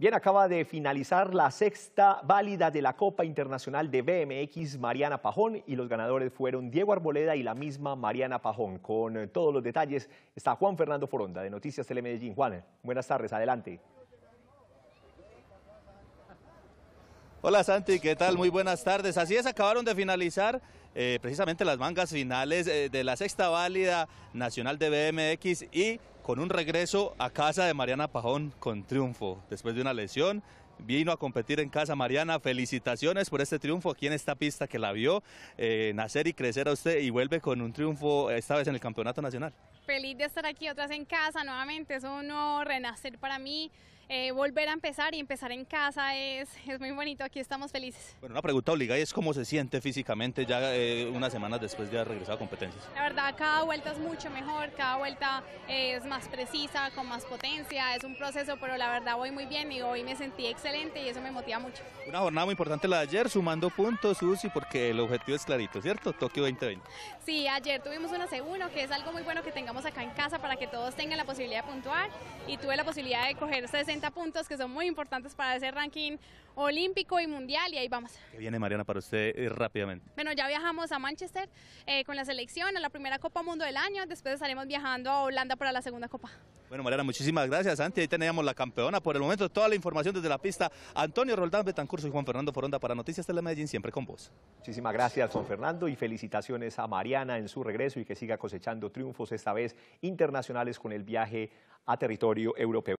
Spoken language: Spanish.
Bien, acaba de finalizar la sexta válida de la Copa Internacional de BMX Mariana Pajón y los ganadores fueron Diego Arboleda y la misma Mariana Pajón. Con eh, todos los detalles está Juan Fernando Foronda de Noticias Medellín. Juan, buenas tardes, adelante. Hola Santi, ¿qué tal? Muy buenas tardes. Así es, acabaron de finalizar eh, precisamente las mangas finales eh, de la sexta válida nacional de BMX y con un regreso a casa de Mariana Pajón con triunfo después de una lesión. Vino a competir en casa Mariana, felicitaciones por este triunfo aquí en esta pista que la vio eh, nacer y crecer a usted y vuelve con un triunfo esta vez en el Campeonato Nacional. Feliz de estar aquí vez en casa nuevamente, es un renacer para mí. Eh, volver a empezar y empezar en casa es, es, muy bonito, aquí estamos felices. Bueno, una pregunta obligada es cómo se siente físicamente ya eh, unas semanas después de haber regresado a competencias. La verdad, cada vuelta es mucho mejor, cada vuelta eh, es más precisa, con más potencia, es un proceso, pero la verdad voy muy bien y hoy me sentí excelente y eso me motiva mucho. Una jornada muy importante la de ayer, sumando puntos, y porque el objetivo es clarito, ¿cierto? Tokio 2020. Sí, ayer tuvimos una c que es algo muy bueno que tengamos acá en casa para que todos tengan la posibilidad de puntuar y tuve la posibilidad de coger 60 puntos que son muy importantes para ese ranking olímpico y mundial y ahí vamos. ¿Qué viene Mariana para usted eh, rápidamente? Bueno, ya viajamos a Manchester eh, con la selección a la primera Copa Mundo del año, después estaremos viajando a Holanda para la segunda Copa. Bueno, Mariana, muchísimas gracias, antes Ahí teníamos la campeona por el momento. Toda la información desde la pista. Antonio Roldán Betancurso y Juan Fernando Foronda para Noticias la Medellín, siempre con vos. Muchísimas gracias, Juan Fernando, y felicitaciones a Mariana en su regreso y que siga cosechando triunfos, esta vez internacionales, con el viaje a territorio europeo.